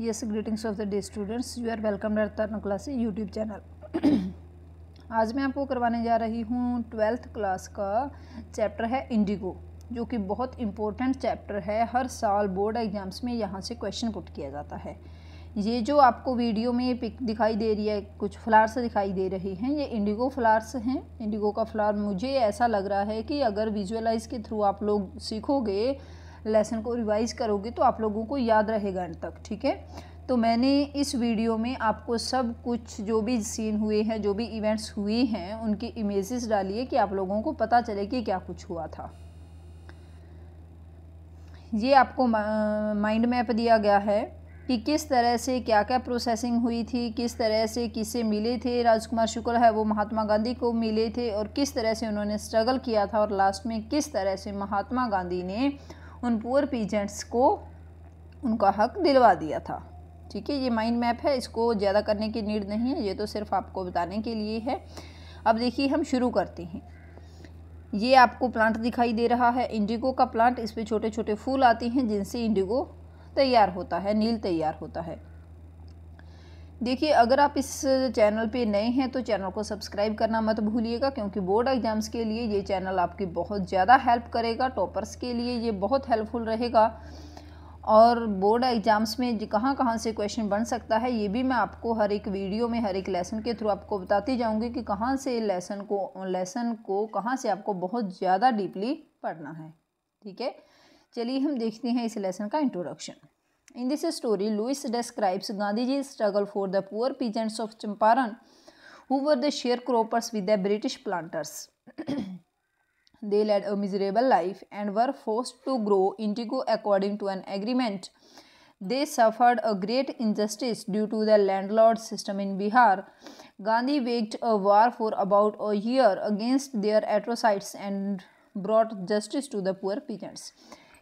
Yes greetings of the day students you are welcome at tarna class youtube आज मैं आपको करवाने जा रही हूँ ट्वेल्थ क्लास का चैप्टर है इंडिगो जो कि बहुत इंपॉर्टेंट चैप्टर है हर साल बोर्ड एग्ज़ाम्स में यहाँ से क्वेश्चन पुट किया जाता है ये जो आपको वीडियो में पिक दिखाई दे रही है कुछ फ्लार्स दिखाई दे रहे हैं ये इंडिगो फ्लार्स हैं इंडिगो का फ्लार मुझे ऐसा लग रहा है कि अगर विजुअलाइज के थ्रू आप लोग सीखोगे लेसन को रिवाइज़ करोगे तो आप लोगों को याद रहेगा अंत तक ठीक है तो मैंने इस वीडियो में आपको सब कुछ जो भी सीन हुए हैं जो भी इवेंट्स हुए हैं उनकी इमेजेस डालिए कि आप लोगों को पता चले कि क्या कुछ हुआ था ये आपको माइंड मैप दिया गया है कि किस तरह से क्या क्या प्रोसेसिंग हुई थी किस तरह से किसे मिले थे राजकुमार शुक्ल है वो महात्मा गांधी को मिले थे और किस तरह से उन्होंने स्ट्रगल किया था और लास्ट में किस तरह से महात्मा गांधी ने उन पुअर पीजेंट्स को उनका हक दिलवा दिया था ठीक है ये माइंड मैप है इसको ज़्यादा करने की नीड नहीं है ये तो सिर्फ आपको बताने के लिए है अब देखिए हम शुरू करते हैं ये आपको प्लांट दिखाई दे रहा है इंडिगो का प्लांट इस पर छोटे छोटे फूल आते हैं जिनसे इंडिगो तैयार होता है नील तैयार होता है देखिए अगर आप इस चैनल पे नए हैं तो चैनल को सब्सक्राइब करना मत भूलिएगा क्योंकि बोर्ड एग्ज़ाम्स के लिए ये चैनल आपकी बहुत ज़्यादा हेल्प करेगा टॉपर्स के लिए ये बहुत हेल्पफुल रहेगा और बोर्ड एग्ज़ाम्स में कहाँ कहाँ से क्वेश्चन बन सकता है ये भी मैं आपको हर एक वीडियो में हर एक लेसन के थ्रू आपको बताती जाऊँगी कि कहाँ से लेसन को लेसन को कहाँ से आपको बहुत ज़्यादा डीपली पढ़ना है ठीक है चलिए हम देखते हैं इस लेसन का introduction In this story, Louis describes Gandhiji's struggle for the poor peasants of Champaran, who were the sharecroppers with the British planters. they led a miserable life and were forced to grow indigo according to an agreement. They suffered a great injustice due to the landlord system in Bihar. Gandhi waged a war for about a year against their atrocities and brought justice to the poor peasants.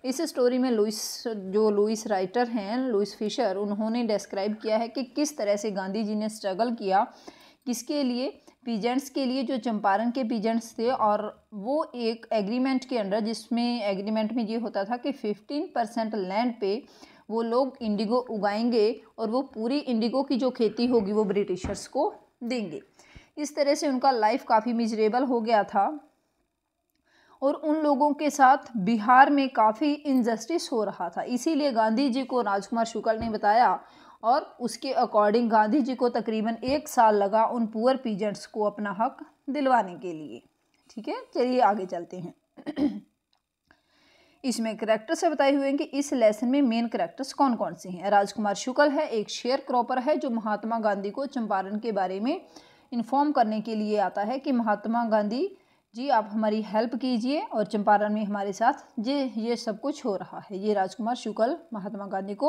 इस story में Louis जो Louis writer हैं Louis Fischer उन्होंने describe किया है कि किस तरह से गांधी जी ने स्ट्रगल किया किसके लिए पीजेंट्स के लिए जो चंपारण के पीजेंट्स थे और वो एक एग्रीमेंट के अंडर जिसमें एग्रीमेंट में ये होता था कि फिफ्टीन परसेंट लैंड पे वो लोग इंडिगो उगाएंगे और वो पूरी इंडिगो की जो खेती होगी वो ब्रिटिशर्स को देंगे इस तरह से उनका लाइफ काफ़ी मिजरेबल हो गया था और उन लोगों के साथ बिहार में काफ़ी इनजस्टिस हो रहा था इसीलिए गांधी जी को राजकुमार शुक्ल ने बताया और उसके अकॉर्डिंग गांधी जी को तकरीबन एक साल लगा उन पुअर पीजेंट्स को अपना हक दिलवाने के लिए ठीक है चलिए आगे चलते हैं इसमें करेक्टर से बताए हुए हैं कि इस लेसन में मेन करेक्टर्स कौन कौन से हैं राजकुमार शुक्ल है एक शेयर क्रॉपर है जो महात्मा गांधी को चंपारण के बारे में इन्फॉर्म करने के लिए आता है कि महात्मा गांधी जी आप हमारी हेल्प कीजिए और चंपारण में हमारे साथ ये ये सब कुछ हो रहा है ये राजकुमार शुक्ल महात्मा गांधी को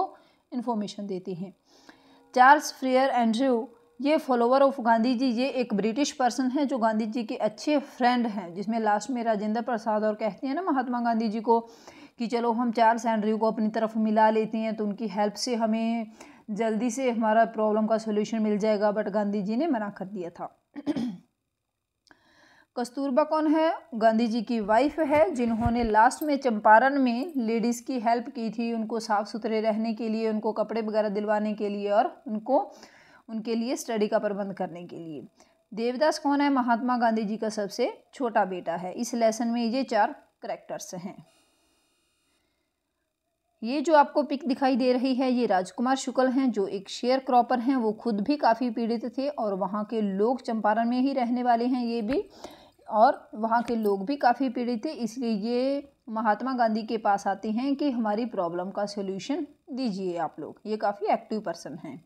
इन्फॉर्मेशन देती हैं चार्ल्स फ्रेयर एंड्रयू ये फॉलोवर ऑफ गांधी जी ये एक ब्रिटिश पर्सन है जो गांधी जी के अच्छे फ्रेंड हैं जिसमें लास्ट में राजेंद्र प्रसाद और कहते हैं ना महात्मा गांधी जी को कि चलो हम चार्ल्स एंड्रयू को अपनी तरफ मिला लेते हैं तो उनकी हेल्प से हमें जल्दी से हमारा प्रॉब्लम का सोल्यूशन मिल जाएगा बट गांधी जी ने मना कर दिया था कस्तूरबा कौन है गांधी जी की वाइफ है जिन्होंने लास्ट में चंपारण में लेडीज़ की हेल्प की थी उनको साफ़ सुथरे रहने के लिए उनको कपड़े वगैरह दिलवाने के लिए और उनको उनके लिए स्टडी का प्रबंध करने के लिए देवदास कौन है महात्मा गांधी जी का सबसे छोटा बेटा है इस लेसन में ये चार करेक्टर्स हैं ये जो आपको पिक दिखाई दे रही है ये राजकुमार शुक्ल हैं जो एक शेयर क्रॉपर हैं वो खुद भी काफ़ी पीड़ित थे और वहाँ के लोग चंपारण में ही रहने वाले हैं ये भी और वहाँ के लोग भी काफ़ी पीड़ित थे इसलिए ये महात्मा गांधी के पास आते हैं कि हमारी प्रॉब्लम का सोल्यूशन दीजिए आप लोग ये काफ़ी एक्टिव पर्सन हैं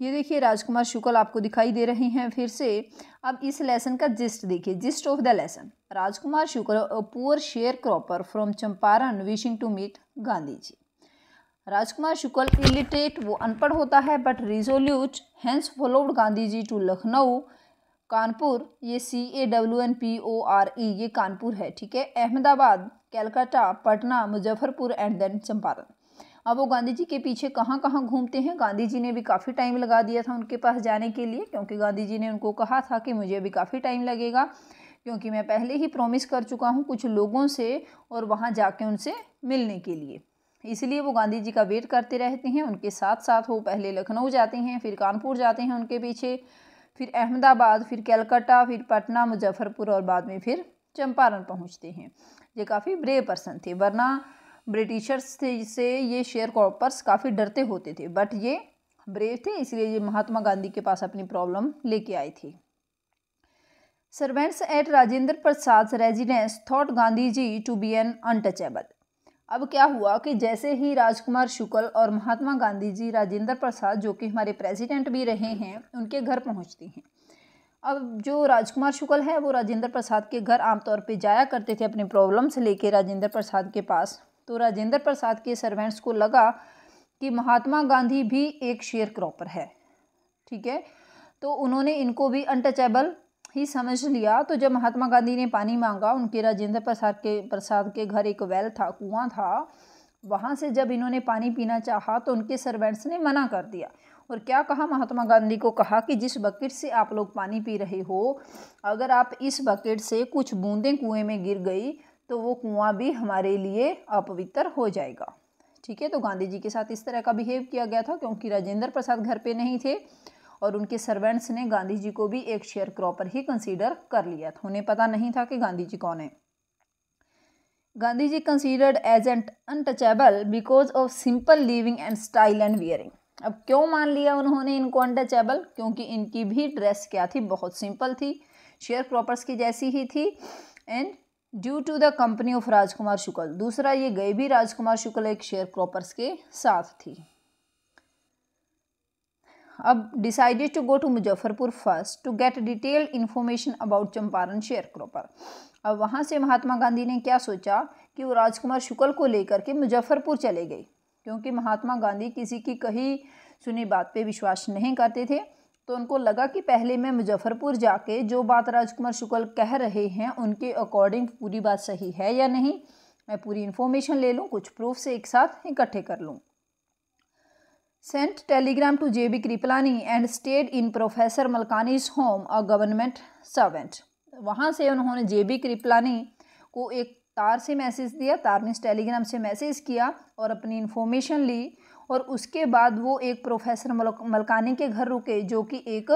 ये देखिए राजकुमार शुक्ल आपको दिखाई दे रहे हैं फिर से अब इस लेसन का जिस्ट देखिए gist of the lesson Rajkumar Shukla a poor sharecropper from Champaran wishing to meet Gandhi ji Rajkumar Shukla illiterate वो अनपढ़ होता है but resolute hence followed Gandhi ji to Lucknow Kanpur ये C A W N P O R E ये कानपुर है ठीक है अहमदाबाद कैलकाटा पटना मुजफ्फरपुर एंड देन चंपारण अब वो गांधी जी के पीछे कहाँ कहाँ घूमते हैं गांधी जी ने भी काफ़ी टाइम लगा दिया था उनके पास जाने के लिए क्योंकि गांधी जी ने उनको कहा था कि मुझे अभी काफ़ी टाइम लगेगा क्योंकि मैं पहले ही प्रॉमिस कर चुका हूँ कुछ लोगों से और वहाँ जाके उनसे मिलने के लिए इसलिए वो गांधी जी का वेट करते रहते हैं उनके साथ साथ वो पहले लखनऊ जाते हैं फिर कानपुर जाते हैं उनके पीछे फिर अहमदाबाद फिर कैलकाटा फिर पटना मुजफ्फरपुर और बाद में फिर चंपारण पहुंचते हैं ये काफ़ी ब्रे पर्सन थे वरना ब्रिटिशर्स थे से ये शेयर कॉपर्स काफ़ी डरते होते थे बट ये ब्रेव थे इसलिए ये महात्मा गांधी के पास अपनी प्रॉब्लम लेके आए थे servants at Rajendra Prasad residence thought Gandhi ji to be an untouchable अब क्या हुआ कि जैसे ही राजकुमार शुक्ल और महात्मा गांधी जी राजेंद्र प्रसाद जो कि हमारे प्रेसिडेंट भी रहे हैं उनके घर पहुंचती हैं अब जो राजकुमार शुक्ल है वो राजेंद्र प्रसाद के घर आमतौर पे जाया करते थे अपने प्रॉब्लम्स लेके राजेंद्र प्रसाद के पास तो राजेंद्र प्रसाद के सर्वेंट्स को लगा कि महात्मा गांधी भी एक शेयर क्रॉपर है ठीक है तो उन्होंने इनको भी अनटचेबल ही समझ लिया तो जब महात्मा गांधी ने पानी मांगा उनके राजेंद्र प्रसाद के प्रसाद के घर एक वेल था कुआं था वहाँ से जब इन्होंने पानी पीना चाहा तो उनके सर्वेंट्स ने मना कर दिया और क्या कहा महात्मा गांधी को कहा कि जिस बकेट से आप लोग पानी पी रहे हो अगर आप इस बकेट से कुछ बूंदें कुएं में गिर गई तो वो कुआं भी हमारे लिए अपवित्र हो जाएगा ठीक है तो गांधी जी के साथ इस तरह का बिहेव किया गया था क्योंकि राजेंद्र प्रसाद घर पे नहीं थे और उनके सर्वेंट्स ने गांधी जी को भी एक शेयर क्रॉपर ही कंसीडर कर लिया था उन्हें पता नहीं था कि गांधी जी कौन है Gandhi ji considered as an untouchable because of simple living and style and wearing अब क्यों मान लिया उन्होंने इनको अनटचेबल क्योंकि इनकी भी ड्रेस क्या थी बहुत सिंपल थी शेयर क्रॉपर्स की जैसी ही थी and due to the company of Rajkumar Shukla दूसरा ये गए भी राजकुमार शुक्ल एक शेयर क्रॉपर्स के साथ थी अब decided to go to Muzaffarpur first to get detailed information about Champaran sharecropper अब वहाँ से महात्मा गांधी ने क्या सोचा कि वो राजकुमार शुक्ल को लेकर के मुजफ्फरपुर चले गए क्योंकि महात्मा गांधी किसी की कही सुनी बात पे विश्वास नहीं करते थे तो उनको लगा कि पहले मैं मुजफ्फरपुर जाके जो बात राजकुमार शुक्ल कह रहे हैं उनके अकॉर्डिंग पूरी बात सही है या नहीं मैं पूरी इन्फॉर्मेशन ले लूँ कुछ प्रूफ से एक साथ इकट्ठे कर लूँ sent telegram to JB Kripalani and stayed in Professor Malkani's home, a government servant. वहाँ से उन्होंने जे बी कृपलानी को एक तार से मैसेज दिया तार ने टेलीग्राम से मैसेज किया और अपनी इन्फॉर्मेशन ली और उसके बाद वो एक प्रोफेसर मलकानी के घर रुके जो कि एक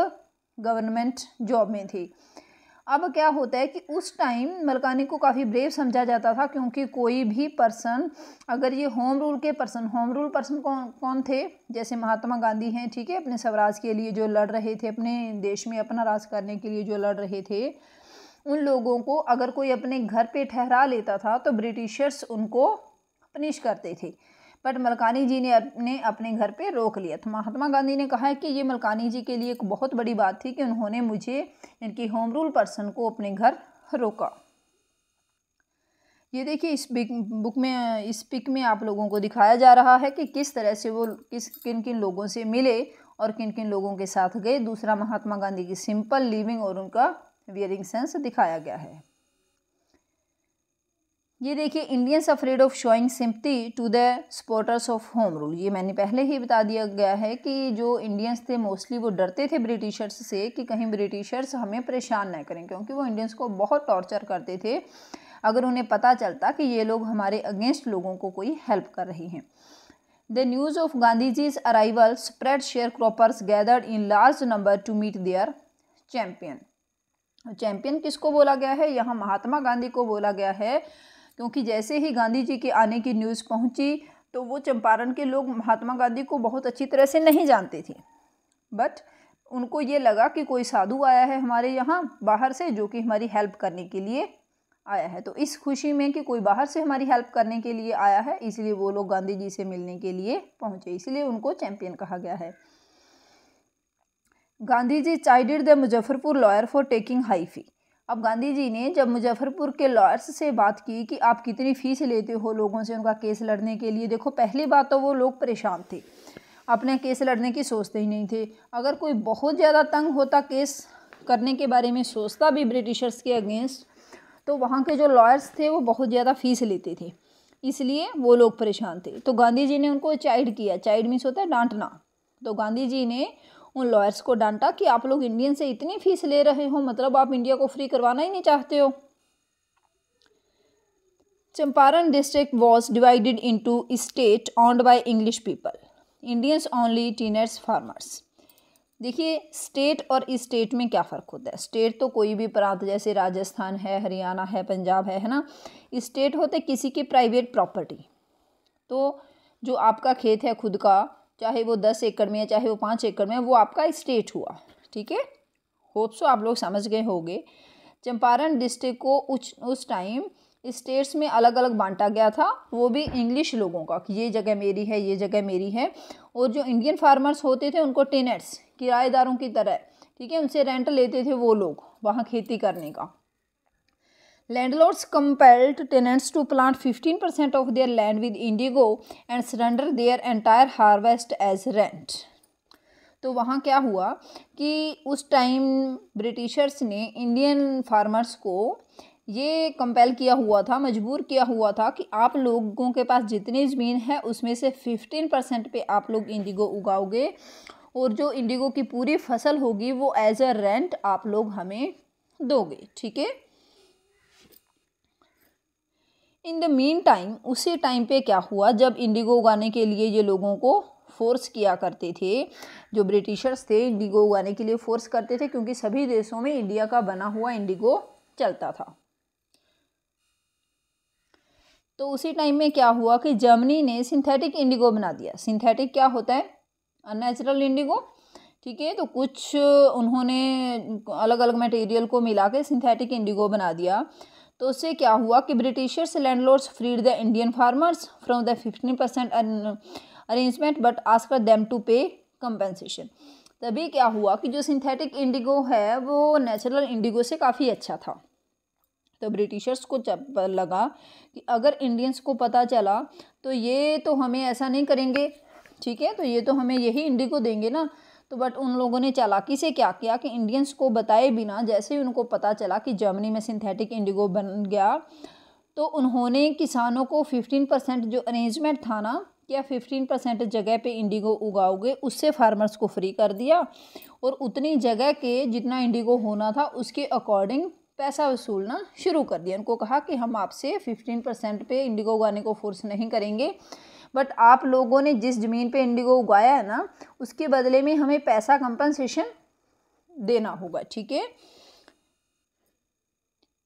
गवर्नमेंट जॉब में थी अब क्या होता है कि उस टाइम मलकानी को काफ़ी ब्रेव समझा जाता था क्योंकि कोई भी पर्सन अगर ये होम रूल के पर्सन होम रूल पर्सन कौन कौन थे जैसे महात्मा गांधी हैं ठीक है अपने स्वराज के लिए जो लड़ रहे थे अपने देश में अपना राज करने के लिए जो लड़ रहे थे उन लोगों को अगर कोई अपने घर पे ठहरा लेता था तो ब्रिटिशर्स उनको पनिश करते थे बट मलकानी जी ने अपने अपने घर पे रोक लिया तो महात्मा गांधी ने कहा है कि ये मलकानी जी के लिए एक बहुत बड़ी बात थी कि उन्होंने मुझे इनकी होम रूल पर्सन को अपने घर रोका ये देखिए इस पिक बुक में इस पिक में आप लोगों को दिखाया जा रहा है कि किस तरह से वो किस किन किन लोगों से मिले और किन किन लोगों के साथ गए दूसरा महात्मा गांधी की सिंपल लिविंग और उनका वियरिंग सेंस दिखाया गया है ये देखिए Indians afraid of showing sympathy to the supporters of home rule ये मैंने पहले ही बता दिया गया है कि जो इंडियंस थे मोस्टली वो डरते थे ब्रिटिशर्स से कि कहीं ब्रिटिशर्स हमें परेशान ना करें क्योंकि वो इंडियंस को बहुत टॉर्चर करते थे अगर उन्हें पता चलता कि ये लोग हमारे अगेंस्ट लोगों को कोई हेल्प कर रहे हैं the news of Gandhi ji's arrival spread sharecroppers gathered in large number to meet their champion champion किसको बोला गया है यहाँ महात्मा गांधी को बोला गया है क्योंकि जैसे ही गांधी जी के आने की न्यूज़ पहुंची तो वो चंपारण के लोग महात्मा गांधी को बहुत अच्छी तरह से नहीं जानते थे बट उनको ये लगा कि कोई साधु आया है हमारे यहाँ बाहर से जो कि हमारी हेल्प करने के लिए आया है तो इस खुशी में कि कोई बाहर से हमारी हेल्प करने के लिए आया है इसलिए वो लोग गांधी जी से मिलने के लिए पहुँचे इसलिए उनको चैम्पियन कहा गया है Gandhi ji chided the Muzaffarpur lawyer for taking high fee अब गांधी जी ने जब मुजफ्फरपुर के लॉयर्स से बात की कि आप कितनी फ़ीस लेते हो लोगों से उनका केस लड़ने के लिए देखो पहली बात तो वो लोग परेशान थे अपने केस लड़ने की सोचते ही नहीं थे अगर कोई बहुत ज़्यादा तंग होता केस करने के बारे में सोचता भी ब्रिटिशर्स के अगेंस्ट तो वहाँ के जो लॉयर्स थे वो बहुत ज़्यादा फ़ीस लेते थे इसलिए वो लोग परेशान थे तो गांधी जी ने उनको चाइड किया चाइड मीन्स होता है डांटना तो गांधी जी ने उन लॉयर्स को डांटा कि आप लोग इंडियन से इतनी फीस ले रहे हो मतलब आप इंडिया को फ्री करवाना ही नहीं चाहते हो Champaran district was divided into state owned by English people Indians only tenants farmers देखिए स्टेट और स्टेट में क्या फ़र्क होता है स्टेट तो कोई भी प्रांत जैसे राजस्थान है हरियाणा है पंजाब है है ना स्टेट होते किसी की प्राइवेट प्रॉपर्टी तो जो आपका खेत है खुद का चाहे वो दस एकड़ में है चाहे वो पाँच एकड़ में वो आपका स्टेट हुआ ठीक है होप सो आप लोग समझ गए होंगे चंपारण डिस्ट्रिक्ट को उच उस टाइम स्टेट्स में अलग अलग बांटा गया था वो भी इंग्लिश लोगों का कि ये जगह मेरी है ये जगह मेरी है और जो इंडियन फार्मर्स होते थे उनको टेनेट्स किराएदारों की तरह ठीक है उनसे रेंट लेते थे वो लोग वहाँ खेती करने का landlords compelled tenants to plant 15% of their land with indigo and surrender their entire harvest as rent तो वहाँ क्या हुआ कि उस टाइम ब्रिटिशर्स ने इंडियन फार्मर्स को ये कंपेल किया हुआ था मजबूर किया हुआ था कि आप लोगों के पास जितनी ज़मीन है उसमें से फिफ्टीन परसेंट पे आप लोग इंडिगो उगाओगे और जो इंडिगो की पूरी फसल होगी वो एज अ रेंट आप लोग हमें दोगे ठीक है इन द मीन टाइम उसी टाइम पे क्या हुआ जब इंडिगो उगाने के लिए ये लोगों को फोर्स किया करते थे जो ब्रिटिशर्स थे इंडिगो उगाने के लिए फोर्स करते थे क्योंकि सभी देशों में इंडिया का बना हुआ इंडिगो चलता था तो उसी टाइम में क्या हुआ कि जर्मनी ने सिंथेटिक इंडिगो बना दिया सिंथेटिक क्या होता है अननेचुरल इंडिगो ठीक है तो कुछ उन्होंने अलग अलग मटेरियल को मिला के सिंथेटिक इंडिगो बना दिया तो उससे क्या हुआ कि Britishers landlords freed the Indian farmers from the fifteen percent arrangement but asked them to pay compensation तभी क्या हुआ कि जो सिंथेटिक इंडिगो है वो नेचुरल इंडिगो से काफ़ी अच्छा था तो ब्रिटिशर्स को जब लगा कि अगर इंडियंस को पता चला तो ये तो हमें ऐसा नहीं करेंगे ठीक है तो ये तो हमें यही इंडिगो देंगे ना तो बट उन लोगों ने चालाकी से क्या किया कि इंडियंस को बताए बिना जैसे ही उनको पता चला कि जर्मनी में सिंथेटिक इंडिगो बन गया तो उन्होंने किसानों को फिफ्टीन परसेंट जो अरेंजमेंट था ना क्या फिफ्टीन परसेंट जगह पे इंडिगो उगाओगे उससे फार्मर्स को फ्री कर दिया और उतनी जगह के जितना इंडिगो होना था उसके अकॉर्डिंग पैसा वसूलना शुरू कर दिया उनको कहा कि हम आपसे फिफ्टीन परसेंट पे इंडिगो उगाने को फोर्स नहीं करेंगे बट आप लोगों ने जिस ज़मीन पे इंडिगो उगाया है ना उसके बदले में हमें पैसा कंपनसेशन देना होगा ठीक है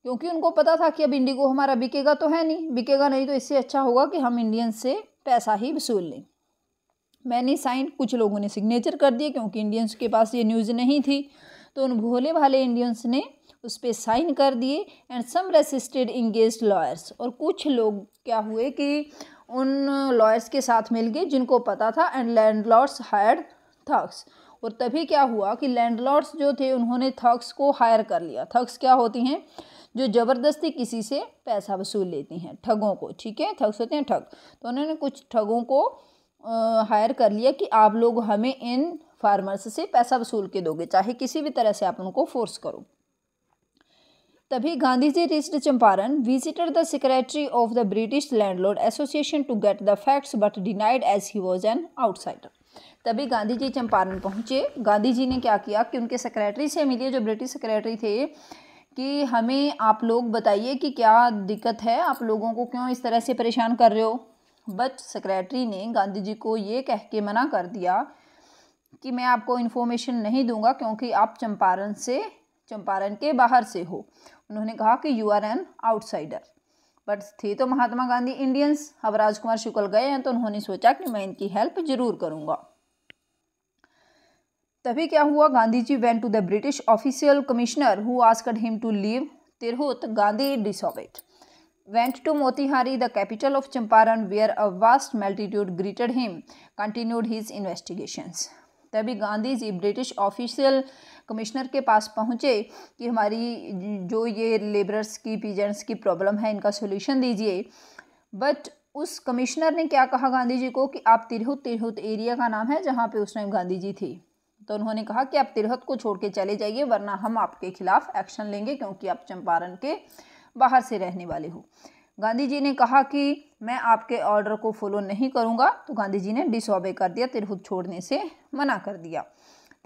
क्योंकि उनको पता था कि अब इंडिगो हमारा बिकेगा तो है नहीं बिकेगा नहीं तो इससे अच्छा होगा कि हम इंडियन से पैसा ही वसूल लें मैंने साइन कुछ लोगों ने सिग्नेचर कर दिए क्योंकि इंडियंस के पास ये न्यूज़ नहीं थी तो उन भोले भाले इंडियंस ने उस पर साइन कर दिए and some resisted engaged lawyers और कुछ लोग क्या हुए कि उन लॉयर्स के साथ मिल गई जिनको पता था and landlords hired thugs और तभी क्या हुआ कि लैंडलॉर्ड्स जो थे उन्होंने थक्स को हायर कर लिया थक्स क्या होती हैं जो ज़बरदस्ती किसी से पैसा वसूल लेती हैं ठगों को ठीक है थक्स होते हैं ठग तो उन्होंने कुछ ठगों को हायर कर लिया कि आप लोग हमें इन फार्मर्स से पैसा वसूल के दोगे चाहे किसी भी तरह से आप उनको फोर्स करो तभी Gandhi ji reached Champaran visited the secretary of the British landlord association to get the facts but denied as he was an outsider तभी गांधी जी चंपारण पहुंचे गांधी जी ने क्या किया कि उनके सेक्रेटरी से मिले जो ब्रिटिश सेक्रेटरी थे कि हमें आप लोग बताइए कि क्या दिक्कत है आप लोगों को क्यों इस तरह से परेशान कर रहे हो बट सेक्रेटरी ने गांधी जी को ये कह के मना कर दिया कि मैं आपको इन्फॉर्मेशन नहीं दूंगा क्योंकि आप चंपारण से चंपारण के बाहर से हो उन्होंने कहा कि you are an outsider but थे तो महात्मा गांधी इंडियंस अब राजकुमार शुक्ल गए हैं तो उन्होंने सोचा कि मैं इनकी हेल्प जरूर करूंगा तभी क्या हुआ Gandhi ji went to the British official commissioner who asked him to leave Tirhut Gandhi disobeyed went to Motihari the capital of Champaran where a vast multitude greeted him continued his investigations तभी Gandhi ji British official commissioner के पास पहुँचे कि हमारी जो ये लेबरर्स की पीजेंट्स की प्रॉब्लम है इनका सोल्यूशन दीजिए बट उस कमिश्नर ने क्या कहा गांधी जी को कि आप तिरहुत तिरहुत एरिया का नाम है जहाँ पे उस टाइम गांधी जी थे तो उन्होंने कहा कि आप तिरहुत को छोड़ के चले जाइए वरना हम आपके खिलाफ एक्शन लेंगे क्योंकि आप चंपारण के बाहर से रहने वाले हो गांधी जी ने कहा कि मैं आपके ऑर्डर को फॉलो नहीं करूँगा तो गांधी जी ने डिसऑबे कर दिया तिरहुत छोड़ने से मना कर दिया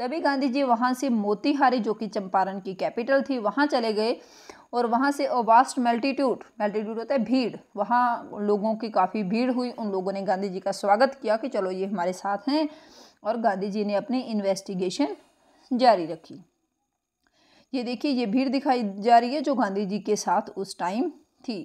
तभी गांधी जी वहाँ से मोतीहारी जो कि चंपारण की कैपिटल थी वहाँ चले गए और वहाँ से वास्ट मल्टीट्यूड मल्टीट्यूड होता है भीड़ वहाँ लोगों की काफ़ी भीड़ हुई उन लोगों ने गांधी जी का स्वागत किया कि चलो ये हमारे साथ हैं और गांधी जी ने अपनी इन्वेस्टिगेशन जारी रखी ये देखिए ये भीड़ दिखाई जा रही है जो गांधी जी के साथ उस टाइम थी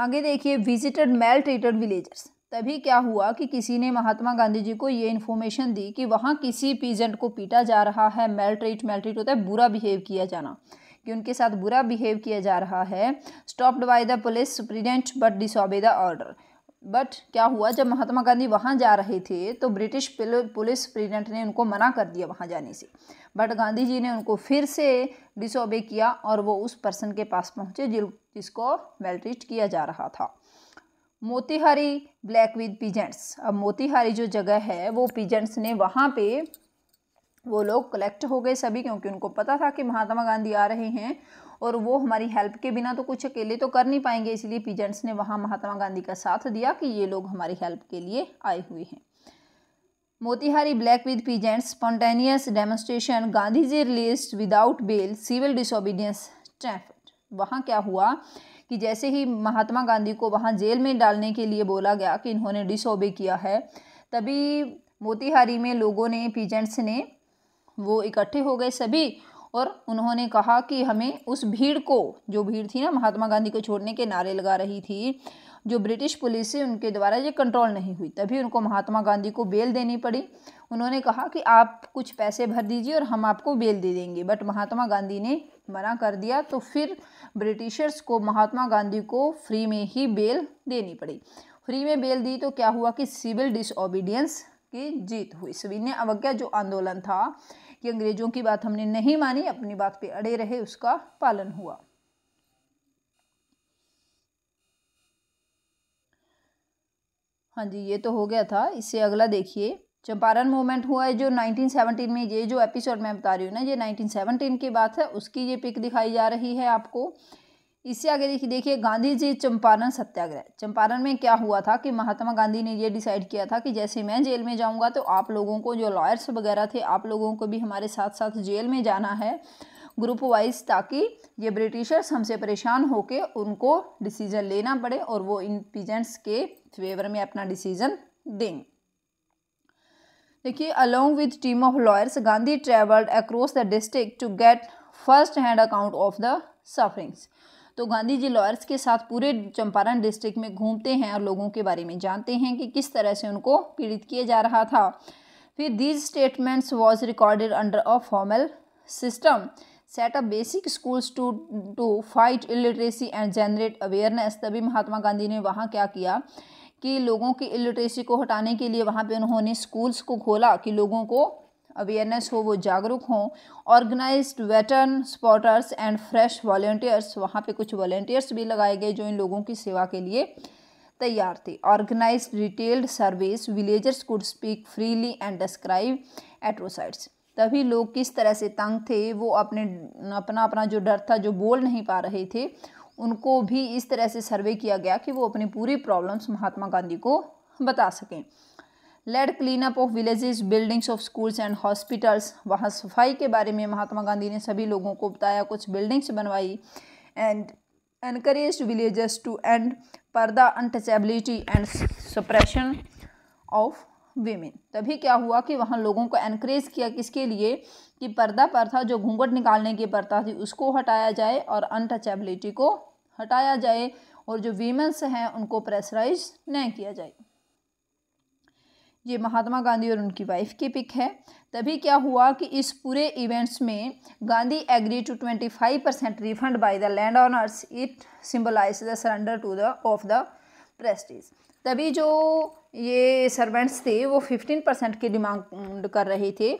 आगे देखिए विजिटेड मेल ट्रीटेड विलेजर्स तभी क्या हुआ कि किसी ने महात्मा गांधी जी को ये इन्फॉर्मेशन दी कि वहाँ किसी पीजेंट को पीटा जा रहा है मेल ट्रीट मेल ट्रीट होता है बुरा बिहेव किया जाना कि उनके साथ बुरा बिहेव किया जा रहा है stopped by the police superintendent but this the order but क्या हुआ जब महात्मा गांधी वहाँ जा रहे थे तो ब्रिटिश पुलिस प्रेजिडेंट ने उनको मना कर दिया वहाँ जाने से बट गांधी जी ने उनको फिर से डिसोबे किया और वो उस पर्सन के पास पहुँचे जिसको मेल्ट्रीट किया जा रहा था मोतिहारी ब्लैक विद पिजेंट्स अब मोतीहारी जो जगह है वो पिजेंट्स ने वहाँ पे वो लोग कलेक्ट हो गए सभी क्योंकि उनको पता था कि महात्मा गांधी आ रहे हैं और वो हमारी हेल्प के बिना तो कुछ अकेले तो कर नहीं पाएंगे इसलिए पिजेंट्स ने वहाँ महात्मा गांधी का साथ दिया कि ये लोग हमारी हेल्प के लिए आए हुए हैं Motihari black with peasants spontaneous demonstration Gandhi ji release without bail civil disobedience started वहाँ क्या हुआ कि जैसे ही महात्मा गांधी को वहाँ जेल में डालने के लिए बोला गया कि इन्होंने डिसोबे किया है तभी मोतिहारी में लोगों ने पीजेंट्स ने वो इकट्ठे हो गए सभी और उन्होंने कहा कि हमें उस भीड़ को जो भीड़ थी ना महात्मा गांधी को छोड़ने के नारे लगा रही थी जो ब्रिटिश पुलिस से उनके द्वारा ये कंट्रोल नहीं हुई तभी उनको महात्मा गांधी को बेल देनी पड़ी उन्होंने कहा कि आप कुछ पैसे भर दीजिए और हम आपको बेल दे देंगे बट महात्मा गांधी ने मना कर दिया तो फिर ब्रिटिशर्स को महात्मा गांधी को फ्री में ही बेल देनी पड़ी फ्री में बेल दी तो क्या हुआ कि सिविल डिसओबीडियंस की जीत हुई सविनय अवज्ञा जो आंदोलन था कि अंग्रेजों की बात हमने नहीं मानी अपनी बात पे अड़े रहे उसका पालन हुआ हाँ जी ये तो हो गया था इससे अगला देखिए चंपारण मूवमेंट हुआ है जो 1917 में ये जो एपिसोड मैं बता रही हूँ ना ये 1917 की बात है उसकी ये पिक दिखाई जा रही है आपको इससे आगे देखिए देखिए गांधी जी चंपारण सत्याग्रह चंपारण में क्या हुआ था कि महात्मा गांधी ने ये डिसाइड किया था कि जैसे मैं जेल में जाऊँगा तो आप लोगों को जो लॉयर्स वगैरह थे आप लोगों को भी हमारे साथ साथ जेल में जाना है ग्रुप वाइज ताकि ये ब्रिटिशर्स हमसे परेशान होकर उनको डिसीजन लेना पड़े और वो इन पीजेंट्स के फेवर में अपना डिसीजन दें देखिए along with team of lawyers Gandhi travelled across the district to get first hand account of the sufferings तो गांधी जी लॉयर्स के साथ पूरे चंपारण डिस्ट्रिक्ट में घूमते हैं और लोगों के बारे में जानते हैं कि किस तरह से उनको पीड़ित किया जा रहा था फिर these statements was recorded under a formal system set up basic schools to to fight illiteracy and generate awareness तभी महात्मा गांधी ने वहाँ क्या किया कि लोगों की इलिटरेसी को हटाने के लिए वहाँ पे उन्होंने स्कूल्स को खोला कि लोगों को अवेयरनेस हो वो जागरूक हों organise veteran supporters and fresh volunteers वहाँ पे कुछ वॉल्टियर्स भी लगाए गए जो इन लोगों की सेवा के लिए तैयार थे organise detailed service villagers could speak freely and describe atrocities तभी लोग किस तरह से तंग थे वो अपने अपना अपना जो डर था जो बोल नहीं पा रहे थे उनको भी इस तरह से सर्वे किया गया कि वो अपनी पूरी प्रॉब्लम्स महात्मा गांधी को बता सकें led clean up of villages buildings of schools and hospitals वहाँ सफाई के बारे में महात्मा गांधी ने सभी लोगों को बताया कुछ बिल्डिंग्स बनवाई एंड encouraged टू एंड पर the untouchability and suppression of women तभी क्या हुआ कि वहाँ लोगों को एनकरेज किया किसके लिए कि पर्दा पर था जो घूंघट निकालने की पर्दा थी उसको हटाया जाए और अनटचेबिलिटी को हटाया जाए और जो वीमेंस हैं उनको प्रेसराइज नहीं किया जाए ये महात्मा गांधी और उनकी वाइफ की पिक है तभी क्या हुआ कि इस पूरे इवेंट्स में Gandhi agree to twenty five percent refund by the landowners it symbolise the surrender to the of the prestige तभी जो ये सर्वेंट्स थे वो फिफ्टीन परसेंट की डिमांड mm, कर रहे थे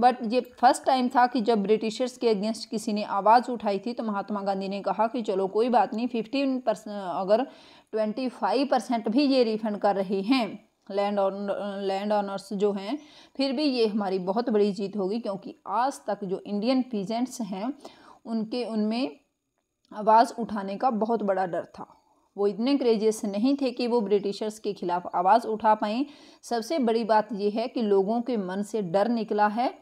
बट ये फर्स्ट टाइम था कि जब ब्रिटिशर्स के अगेंस्ट किसी ने आवाज़ उठाई थी तो महात्मा गांधी ने कहा कि चलो कोई बात नहीं फिफ्टीन परसेंट अगर ट्वेंटी फाइव परसेंट भी ये रिफंड कर रहे हैं लैंड ऑन लैंड ऑनर्स जो हैं फिर भी ये हमारी बहुत बड़ी जीत होगी क्योंकि आज तक जो इंडियन पीजेंट्स हैं उनके उनमें आवाज़ उठाने का बहुत बड़ा डर था वो इतने क्रेजियस नहीं थे कि वो ब्रिटिशर्स के खिलाफ आवाज़ उठा पाएँ सबसे बड़ी बात यह है कि लोगों के मन से डर निकला है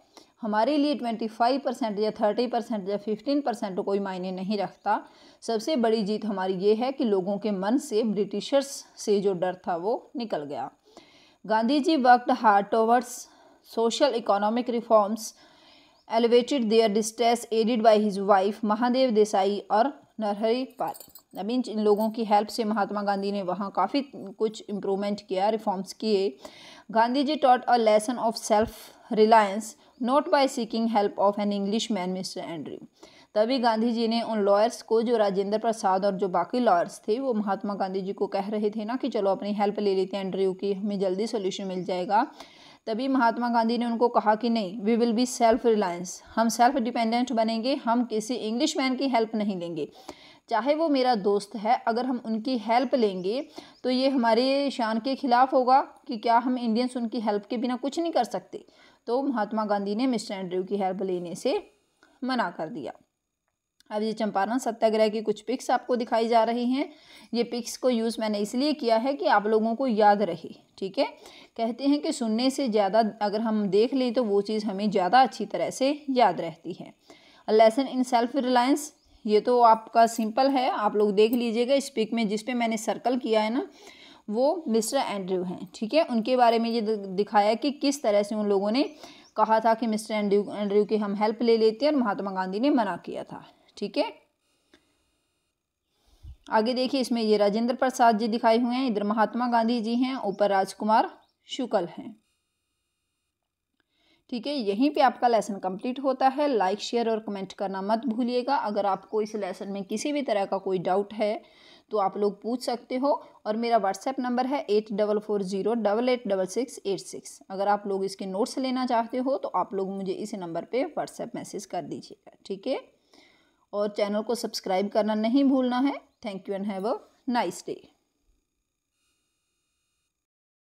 हमारे लिए ट्वेंटी फाइव परसेंट या थर्टी परसेंट या फिफ्टीन परसेंट कोई मायने नहीं रखता सबसे बड़ी जीत हमारी ये है कि लोगों के मन से ब्रिटिशर्स से जो डर था वो निकल गया Gandhi ji worked hard towards social economic reforms elevated their distress aided by his wife Mahadev Desai और नरहरी पाल अभी इन लोगों की हेल्प से महात्मा गांधी ने वहाँ काफ़ी कुछ इम्प्रूवमेंट किया रिफॉर्म्स किए Gandhi ji taught a lesson of self reliance not by seeking help of an Englishman mister Andrew तभी गांधी जी ने उन लॉयर्स को जो राजेंद्र प्रसाद और जो बाकी लॉयर्स थे वो महात्मा गांधी जी को कह रहे थे ना कि चलो अपनी हेल्प ले लेते हैं एंड्रयू की हमें जल्दी सोल्यूशन मिल जाएगा तभी महात्मा गांधी ने उनको कहा कि नहीं we will be self reliance हम सेल्फ डिपेंडेंट बनेंगे हम किसी इंग्लिश मैन की हेल्प नहीं लेंगे चाहे वो मेरा दोस्त है अगर हम उनकी हेल्प लेंगे तो ये हमारे शान के ख़िलाफ़ होगा कि क्या हम इंडियंस उनकी हेल्प के बिना कुछ नहीं कर सकते तो महात्मा गांधी ने मिस्टर एंड्रयू की हेल्प लेने से मना कर दिया अब ये चंपारण सत्याग्रह की कुछ पिक्स आपको दिखाई जा रही हैं ये पिक्स को यूज़ मैंने इसलिए किया है कि आप लोगों को याद रहे ठीक है कहते हैं कि सुनने से ज़्यादा अगर हम देख लें तो वो चीज़ हमें ज़्यादा अच्छी तरह से याद रहती है लेसन इन सेल्फ रिलायंस ये तो आपका सिंपल है आप लोग देख लीजिएगा इस पिक में जिस पे मैंने सर्कल किया है ना वो मिस्टर एंड्रयू हैं ठीक है उनके बारे में ये दिखाया कि किस तरह से उन लोगों ने कहा था कि मिस्टर एंड्रयू एंड्रयू की हम हेल्प ले लेते हैं और महात्मा गांधी ने मना किया था ठीक है आगे देखिए इसमें ये राजेंद्र प्रसाद जी दिखाए हुए हैं इधर महात्मा गांधी जी हैं ऊपर राजकुमार शुक्ल हैं ठीक है यहीं पे आपका लेसन कंप्लीट होता है लाइक शेयर और कमेंट करना मत भूलिएगा अगर आपको इस लेसन में किसी भी तरह का कोई डाउट है तो आप लोग पूछ सकते हो और मेरा व्हाट्सएप नंबर है eight double four zero double eight double six eight six अगर आप लोग इसके नोट्स लेना चाहते हो तो आप लोग मुझे इस नंबर पे व्हाट्सएप मैसेज कर दीजिएगा ठीक है और चैनल को सब्सक्राइब करना नहीं भूलना है thank you and have a nice day